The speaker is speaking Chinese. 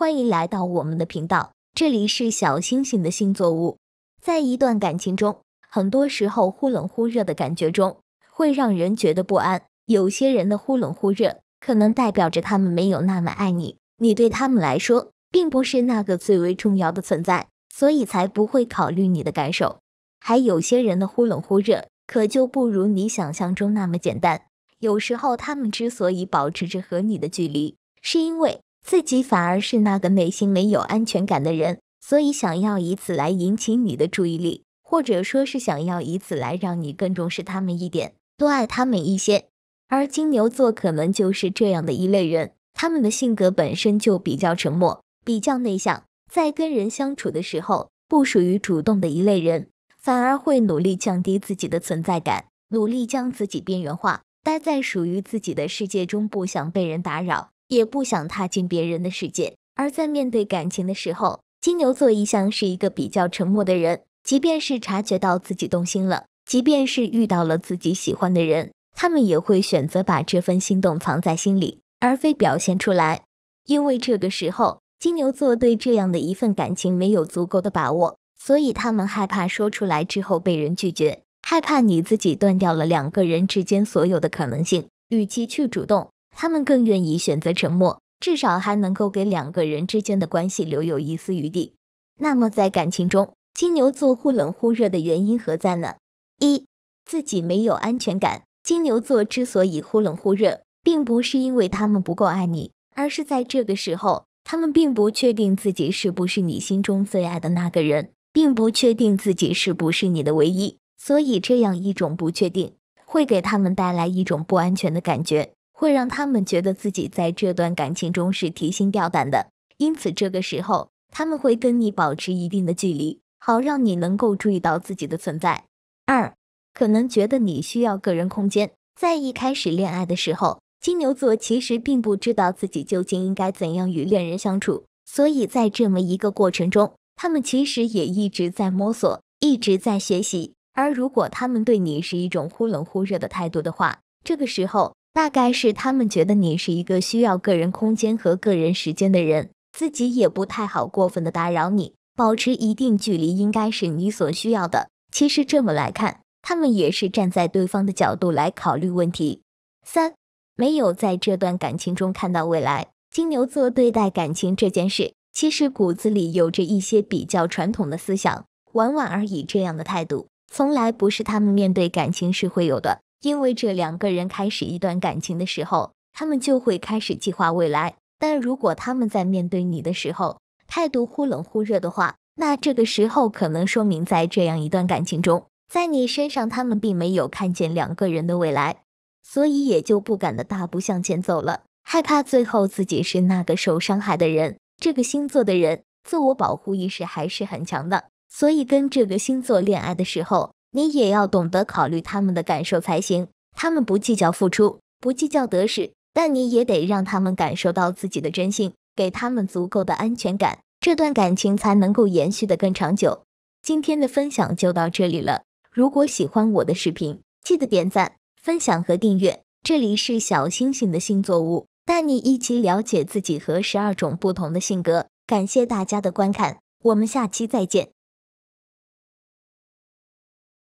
欢迎来到我们的频道，这里是小星星的星座屋。在一段感情中，很多时候忽冷忽热的感觉中会让人觉得不安。有些人的忽冷忽热可能代表着他们没有那么爱你，你对他们来说并不是那个最为重要的存在，所以才不会考虑你的感受。还有些人的忽冷忽热可就不如你想象中那么简单。有时候他们之所以保持着和你的距离，是因为。自己反而是那个内心没有安全感的人，所以想要以此来引起你的注意力，或者说是想要以此来让你更重视他们一点，多爱他们一些。而金牛座可能就是这样的一类人，他们的性格本身就比较沉默，比较内向，在跟人相处的时候不属于主动的一类人，反而会努力降低自己的存在感，努力将自己边缘化，待在属于自己的世界中，不想被人打扰。也不想踏进别人的世界，而在面对感情的时候，金牛座一向是一个比较沉默的人。即便是察觉到自己动心了，即便是遇到了自己喜欢的人，他们也会选择把这份心动藏在心里，而非表现出来。因为这个时候，金牛座对这样的一份感情没有足够的把握，所以他们害怕说出来之后被人拒绝，害怕你自己断掉了两个人之间所有的可能性。与其去主动。他们更愿意选择沉默，至少还能够给两个人之间的关系留有一丝余地。那么，在感情中，金牛座忽冷忽热的原因何在呢？一，自己没有安全感。金牛座之所以忽冷忽热，并不是因为他们不够爱你，而是在这个时候，他们并不确定自己是不是你心中最爱的那个人，并不确定自己是不是你的唯一。所以，这样一种不确定，会给他们带来一种不安全的感觉。会让他们觉得自己在这段感情中是提心吊胆的，因此这个时候他们会跟你保持一定的距离，好让你能够注意到自己的存在。二，可能觉得你需要个人空间。在一开始恋爱的时候，金牛座其实并不知道自己究竟应该怎样与恋人相处，所以在这么一个过程中，他们其实也一直在摸索，一直在学习。而如果他们对你是一种忽冷忽热的态度的话，这个时候。大概是他们觉得你是一个需要个人空间和个人时间的人，自己也不太好过分的打扰你，保持一定距离应该是你所需要的。其实这么来看，他们也是站在对方的角度来考虑问题。三，没有在这段感情中看到未来。金牛座对待感情这件事，其实骨子里有着一些比较传统的思想，玩玩而已这样的态度，从来不是他们面对感情时会有的。因为这两个人开始一段感情的时候，他们就会开始计划未来。但如果他们在面对你的时候态度忽冷忽热的话，那这个时候可能说明在这样一段感情中，在你身上他们并没有看见两个人的未来，所以也就不敢的大步向前走了，害怕最后自己是那个受伤害的人。这个星座的人自我保护意识还是很强的，所以跟这个星座恋爱的时候。你也要懂得考虑他们的感受才行。他们不计较付出，不计较得失，但你也得让他们感受到自己的真心，给他们足够的安全感，这段感情才能够延续的更长久。今天的分享就到这里了。如果喜欢我的视频，记得点赞、分享和订阅。这里是小星星的星座屋，带你一起了解自己和十二种不同的性格。感谢大家的观看，我们下期再见。